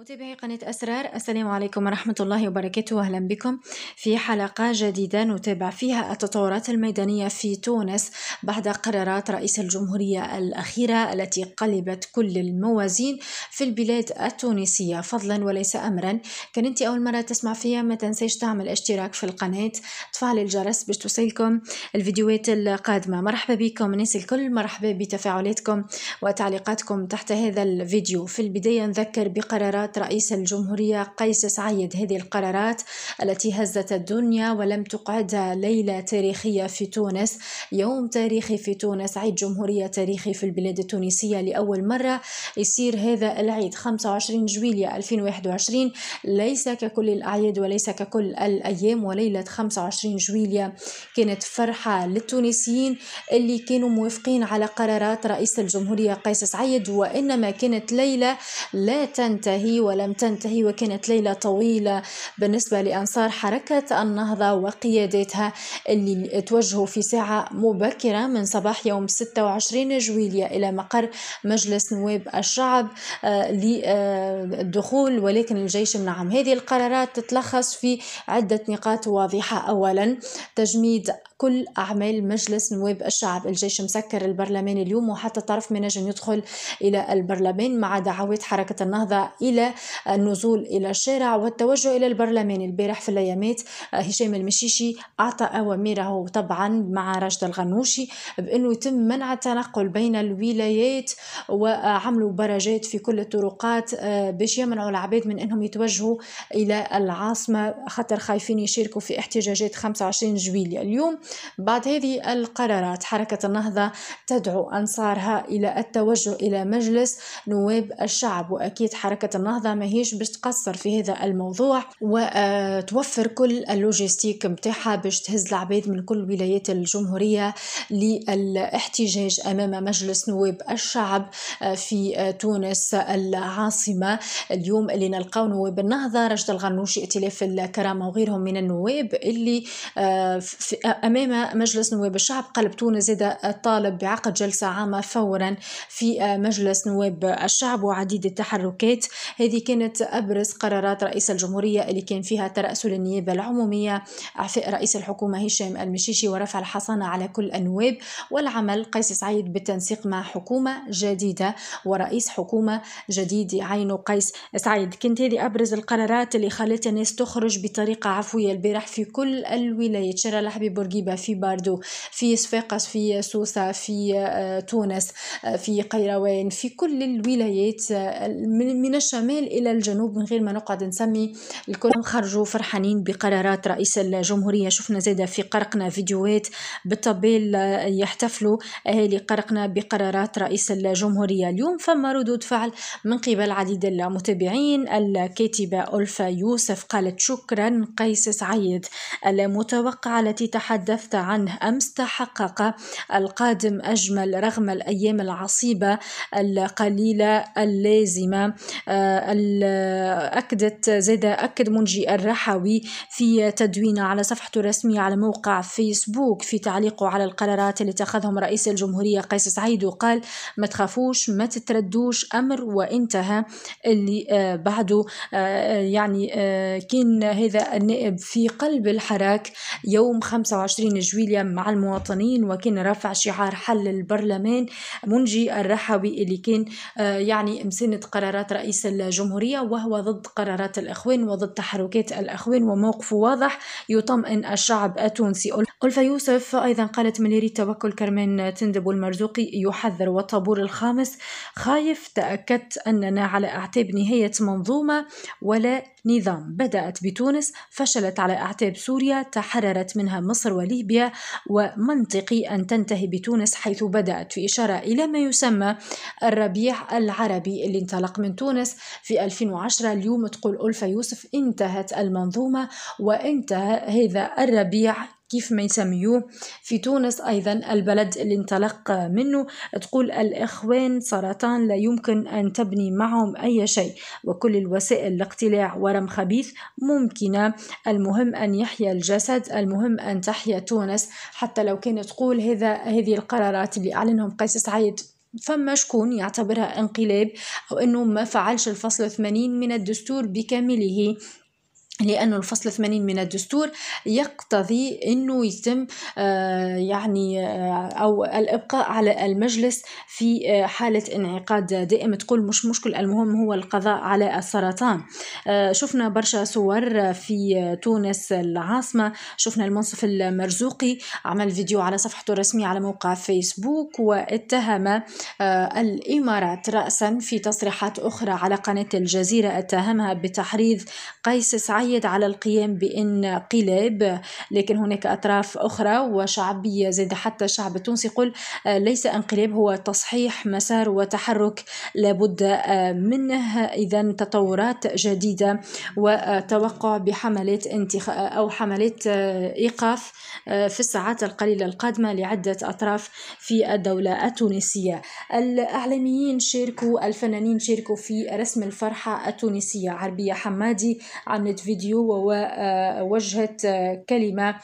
متابعي قناة أسرار السلام عليكم ورحمة الله وبركاته أهلا بكم في حلقة جديدة نتابع فيها التطورات الميدانية في تونس بعد قرارات رئيس الجمهورية الأخيرة التي قلبت كل الموازين في البلاد التونسية فضلا وليس أمرا كان أنت أول مرة تسمع فيها ما تنسيش تعمل اشتراك في القناة تفعل الجرس باش توصلكم الفيديوهات القادمة مرحبا بكم الناس الكل مرحبا بتفاعلاتكم وتعليقاتكم تحت هذا الفيديو في البداية نذكر بقرارات قرارات رئيس الجمهورية قيس سعيد هذه القرارات التي هزت الدنيا ولم تقعدها ليلة تاريخية في تونس يوم تاريخي في تونس عيد جمهورية تاريخي في البلاد التونسية لأول مرة يصير هذا العيد 25 جويلية 2021 ليس ككل الأعياد وليس ككل الأيام وليلة 25 جويلية كانت فرحة للتونسيين اللي كانوا موافقين على قرارات رئيس الجمهورية قيس سعيد وإنما كانت ليلة لا تنتهي ولم تنتهي وكانت ليلة طويلة بالنسبة لأنصار حركة النهضة وقيادتها اللي توجهوا في ساعة مبكرة من صباح يوم 26 جويلية إلى مقر مجلس نواب الشعب آه، للدخول ولكن الجيش منعهم هذه القرارات تتلخص في عدة نقاط واضحة أولا تجميد كل أعمال مجلس نواب الشعب الجيش مسكر البرلمان اليوم وحتى طرف ما نجم يدخل إلى البرلمان مع دعوات حركة النهضة إلى النزول إلى الشارع والتوجه إلى البرلمان البارح في الأيامات هشام المشيشي أعطى أوامره طبعا مع راشد الغنوشي بأنه يتم منع التنقل بين الولايات وعملوا برجات في كل الطرقات آه، باش يمنعوا العباد من أنهم يتوجهوا إلى العاصمة خاطر خايفين يشاركوا في احتجاجات 25 جويلية اليوم بعد هذه القرارات حركة النهضة تدعو أنصارها إلى التوجه إلى مجلس نواب الشعب وأكيد حركة النهضة ماهيش باش تقصر في هذا الموضوع وتوفر آه، كل اللوجيستيك متاعها باش تهز العباد من كل ولايات الجمهورية للاحتجاج أمام مجلس نواب الشعب آه، في آه، تونس العاصمة اليوم اللي نلقاو نواب النهضة رشد الغنوشي ائتلاف الكرامة وغيرهم من النواب اللي أمام أمام مجلس نواب الشعب قلب تونس زاد الطالب بعقد جلسة عامة فورا في مجلس نواب الشعب وعديد التحركات هذه كانت أبرز قرارات رئيس الجمهورية اللي كان فيها ترأسل للنيابة العمومية إعفاء رئيس الحكومة هشام المشيشي ورفع الحصانة على كل النواب والعمل قيس سعيد بالتنسيق مع حكومة جديدة ورئيس حكومة جديد عينه قيس سعيد كانت هذه أبرز القرارات اللي خلت الناس تخرج بطريقة عفوية البارح في كل الولايات شرى لحبي برقي بلقيبة في باردو في صفاقس في سوسة في آه، تونس آه، في قيروان في كل الولايات آه، من الشمال إلى الجنوب من غير ما نقعد نسمي الكل خرجوا فرحانين بقرارات رئيس الجمهورية شفنا زادة في قرقنا فيديوهات بالطبيل يحتفلوا أهالي قرقنا بقرارات رئيس الجمهورية اليوم فما ردود فعل من قبل عديد المتابعين الكاتبة ألفا يوسف قالت شكرا قيس سعيد المتوقعة التي تحدث تحدثت عنه أمس تحقق القادم أجمل رغم الأيام العصيبة القليلة اللازمة آه، أكدت زاد أكد منجي الرحوي في تدوينه على صفحته الرسمية على موقع فيسبوك في تعليقه على القرارات اللي اتخذهم رئيس الجمهورية قيس سعيد وقال ما تخافوش ما تتردوش أمر وانتهى اللي آه، بعده آه، يعني كان هذا النائب في قلب الحراك يوم 25 20 جويليا مع المواطنين وكان رفع شعار حل البرلمان منجي الرحوي اللي كان آه، يعني مساند قرارات رئيس الجمهورية وهو ضد قرارات الأخوان وضد تحركات الأخوان وموقفه واضح يطمئن الشعب التونسي ألفا يوسف أيضا قالت مليري التوكل كرمان تندب المرزوقي يحذر والطابور الخامس خايف تأكدت أننا على أعتاب نهاية منظومة ولا نظام بدأت بتونس فشلت على أعتاب سوريا تحررت منها مصر وليبيا ومنطقي أن تنتهي بتونس حيث بدأت في إشارة إلى ما يسمى الربيع العربي اللي انطلق من تونس في 2010 اليوم تقول ألفا يوسف انتهت المنظومة وانتهى هذا الربيع كيف ما يسميوه في تونس أيضا البلد اللي انطلق منه تقول الإخوان سرطان لا يمكن أن تبني معهم أي شيء وكل الوسائل لاقتلاع ورم خبيث ممكنة المهم أن يحيا الجسد المهم أن تحيا تونس حتى لو كانت تقول هذا هذه القرارات اللي أعلنهم قيس سعيد فما شكون يعتبرها انقلاب أو أنه ما فعلش الفصل 80 من الدستور بكامله لأن الفصل 80 من الدستور يقتضي أنه يتم آه، يعني آه، أو الإبقاء على المجلس في آه، حالة انعقاد دائم تقول مش مشكل المهم هو القضاء على السرطان شفنا برشا صور في تونس العاصمة شفنا المنصف المرزوقي عمل فيديو على صفحته الرسمية على موقع فيسبوك واتهم الإمارات رأسا في تصريحات أخرى على قناة الجزيرة اتهمها بتحريض قيس سعيد يؤيد على القيام بانقلاب لكن هناك أطراف أخرى وشعبية زاد حتى الشعب التونسي يقول آه، ليس انقلاب هو تصحيح مسار وتحرك لابد آه، منه إذا تطورات جديدة وتوقع بحملات انتخ... أو حملات آه، إيقاف في الساعات القليلة القادمة لعدة أطراف في الدولة التونسية الإعلاميين شاركوا الفنانين شاركوا في رسم الفرحة التونسية عربية حمادي عملت فيديو فيديو ووجهت آه، آه، كلمة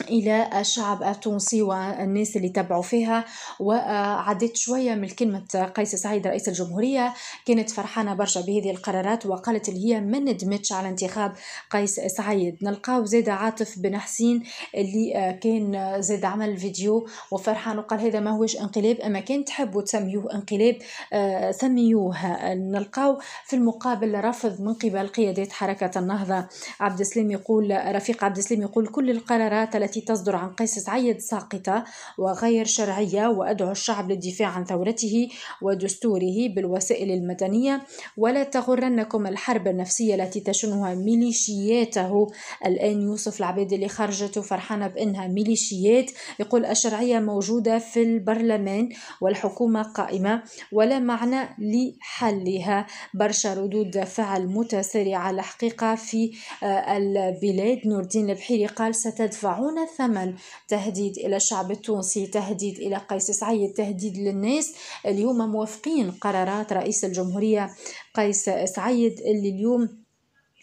الى الشعب التونسي والناس اللي تبعوا فيها وعدت شويه من كلمه قيس سعيد رئيس الجمهوريه كانت فرحانه برشا بهذه القرارات وقالت اللي هي ما ندمتش على انتخاب قيس سعيد نلقاو زيد عاطف بن حسين اللي كان زيد عمل فيديو وفرحان وقال هذا ما هوش انقلاب اما كان تحبوا تسميوه انقلاب آه، سميوه نلقاو في المقابل رفض من قبل قيادات حركه النهضه عبد السلام يقول رفيق عبد السلام يقول كل القرارات التي تصدر عن قيس سعيد ساقطة وغير شرعية وأدعو الشعب للدفاع عن ثورته ودستوره بالوسائل المدنية ولا تغرنكم الحرب النفسية التي تشنها ميليشياته الآن يوسف العبيد اللي خرجته فرحانة بأنها ميليشيات يقول الشرعية موجودة في البرلمان والحكومة قائمة ولا معنى لحلها برشا ردود فعل متسارعة الحقيقة في آه، البلاد نور الدين البحيري قال ستدفعون دون ثمن تهديد إلى الشعب التونسي تهديد إلى قيس سعيد تهديد للناس اليوم موافقين قرارات رئيس الجمهورية قيس سعيد اللي اليوم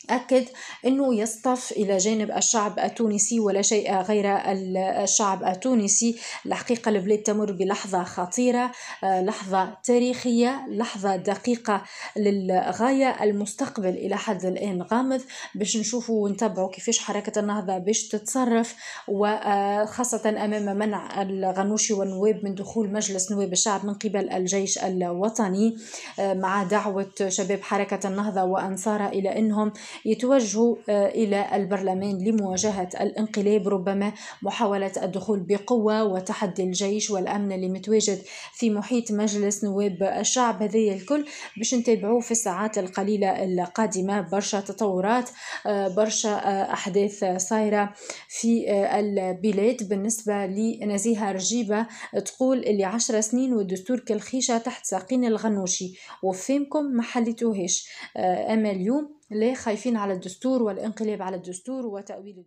أكد أنه يصطف إلى جانب الشعب التونسي ولا شيء غير الشعب التونسي الحقيقة البلاد تمر بلحظة خطيرة آه، لحظة تاريخية لحظة دقيقة للغاية المستقبل إلى حد الآن غامض باش نشوفوا ونتبعوا كيفاش حركة النهضة باش تتصرف وخاصة آه، أمام منع الغنوشي والنواب من دخول مجلس نواب الشعب من قبل الجيش الوطني آه، مع دعوة شباب حركة النهضة وأنصارها إلى أنهم يتوجهوا آه، إلى البرلمان لمواجهة الانقلاب ربما محاولة الدخول بقوة وتحدي الجيش والأمن اللي متواجد في محيط مجلس نواب الشعب هذي الكل باش نتابعوه في الساعات القليلة القادمة برشا تطورات آه، برشا آه، أحداث صايرة في البلاد بالنسبة لنزيهة رجيبة تقول اللي عشر سنين والدستور كالخيشة تحت ساقين الغنوشي وفهمكم ما حليتوهش أما اليوم ليه خايفين على الدستور والانقلاب على الدستور وتأويل الدستور